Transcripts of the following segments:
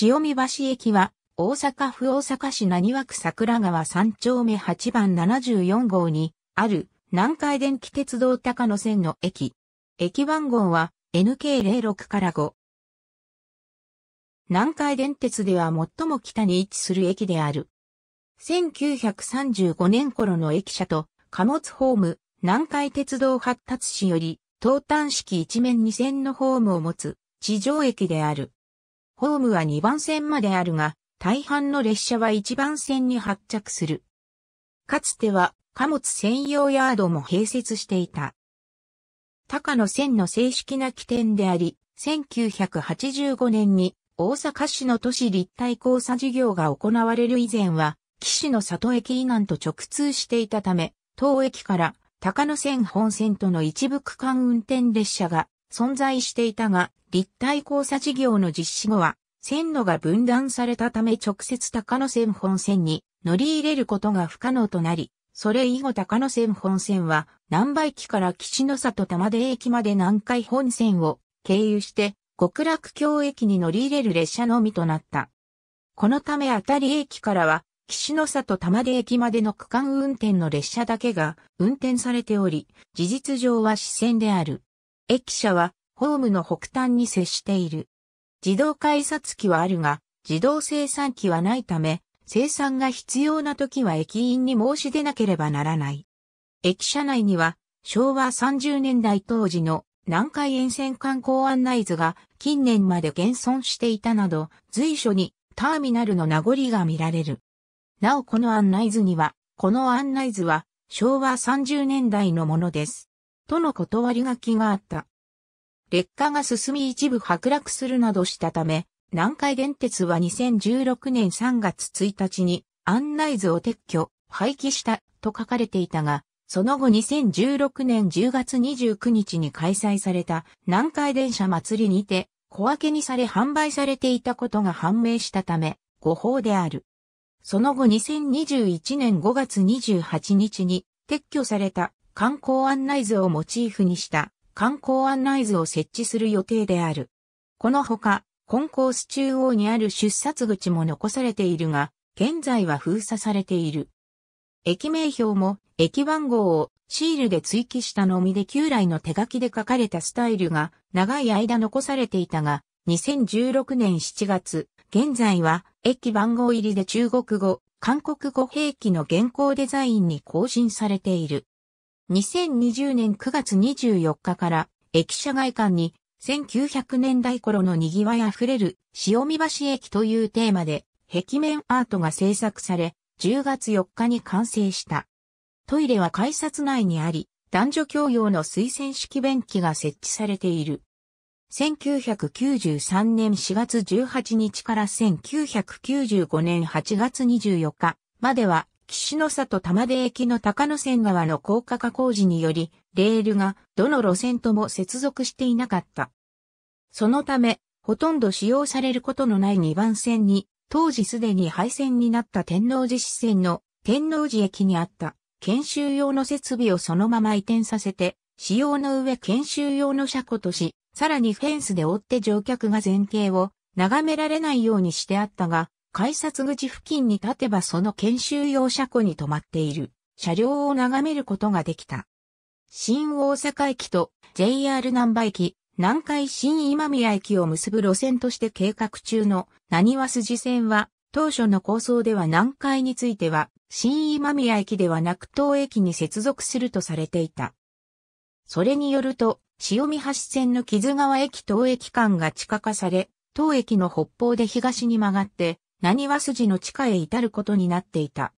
塩見橋駅は、大阪府大阪市浪和区桜川3丁目8番74号に、ある、南海電気鉄道高野線の駅。駅番号は、NK06 から5。南海電鉄では最も北に位置する駅である。1935年頃の駅舎と貨物ホーム、南海鉄道発達市より東端式一面二線のホームを持つ地上駅である。ホームは2番線まであるが、大半の列車は1番線に発着する。かつては貨物専用ヤードも併設していた。高野線の正式な起点であり、1985年に大阪市の都市立体交差事業が行われる以前は、岸の里駅以南と直通していたため、当駅から高野線本線との一部区間運転列車が存在していたが、立体交差事業の実施後は線路が分断されたため直接高野線本線に乗り入れることが不可能となり、それ以後高野線本線は、南馬駅から岸の里玉出駅まで南海本線を経由して、極楽橋駅に乗り入れる列車のみとなった。このため辺たり駅からは、岸の里玉出駅までの区間運転の列車だけが運転されており、事実上は支線である。駅舎は、ホームの北端に接している。自動改札機はあるが、自動生産機はないため、生産が必要な時は駅員に申し出なければならない。駅舎内には、昭和30年代当時の南海沿線観光案内図が近年まで現存していたなど、随所にターミナルの名残が見られる。なおこの案内図には、この案内図は昭和30年代のものです。との断り書きがあった。劣化が進み一部剥落するなどしたため、南海電鉄は2016年3月1日に案内図を撤去、廃棄したと書かれていたが、その後2016年10月29日に開催された南海電車祭りにて小分けにされ販売されていたことが判明したため、誤報である。その後2021年5月28日に撤去された観光案内図をモチーフにした観光案内図を設置する予定である。このほか、コンコース中央にある出札口も残されているが、現在は封鎖されている。駅名表も駅番号をシールで追記したのみで旧来の手書きで書かれたスタイルが長い間残されていたが、2016年7月、現在は駅番号入りで中国語、韓国語兵器の現行デザインに更新されている。2020年9月24日から駅舎外観に1900年代頃の賑わいあふれる潮見橋駅というテーマで壁面アートが制作され10月4日に完成した。トイレは改札内にあり男女共用の推薦式便器が設置されている。1993年4月18日から1995年8月24日までは岸の里玉出駅の高野線側の高架化工事により、レールがどの路線とも接続していなかった。そのため、ほとんど使用されることのない2番線に、当時すでに廃線になった天王寺支線の天王寺駅にあった研修用の設備をそのまま移転させて、使用の上研修用の車庫とし、さらにフェンスで追って乗客が前傾を眺められないようにしてあったが、改札口付近に立てばその研修用車庫に止まっている車両を眺めることができた。新大阪駅と JR 南波駅、南海新今宮駅を結ぶ路線として計画中の何は筋線は当初の構想では南海については新今宮駅ではなく東駅に接続するとされていた。それによると、潮見橋線の木津川駅東駅間が地下化され、東駅の北方で東に曲がって、何は筋の地下へ至ることになっていた。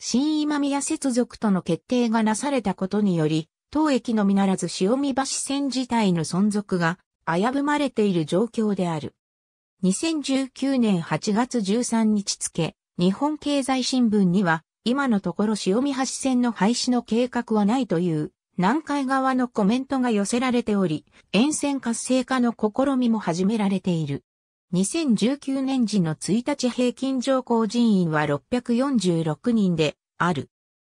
新今宮接続との決定がなされたことにより、当駅のみならず潮見橋線自体の存続が危ぶまれている状況である。2019年8月13日付、日本経済新聞には、今のところ潮見橋線の廃止の計画はないという、南海側のコメントが寄せられており、沿線活性化の試みも始められている。2019年時の1日平均乗降人員は646人である。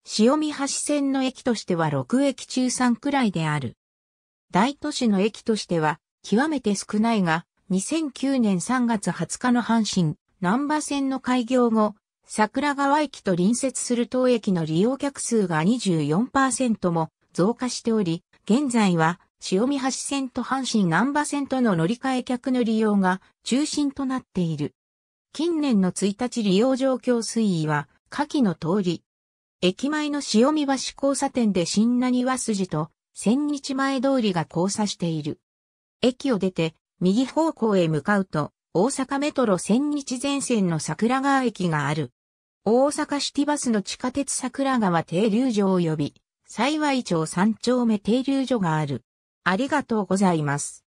潮見橋線の駅としては6駅中3くらいである。大都市の駅としては極めて少ないが、2009年3月20日の阪神、南波線の開業後、桜川駅と隣接する当駅の利用客数が24%も増加しており、現在は塩見橋線と阪神南波線との乗り換え客の利用が中心となっている。近年の1日利用状況推移は、下記の通り。駅前の塩見橋交差点で新な庭筋と、千日前通りが交差している。駅を出て、右方向へ向かうと、大阪メトロ千日前線の桜川駅がある。大阪シティバスの地下鉄桜川停留所及び、幸町三丁目停留所がある。ありがとうございます。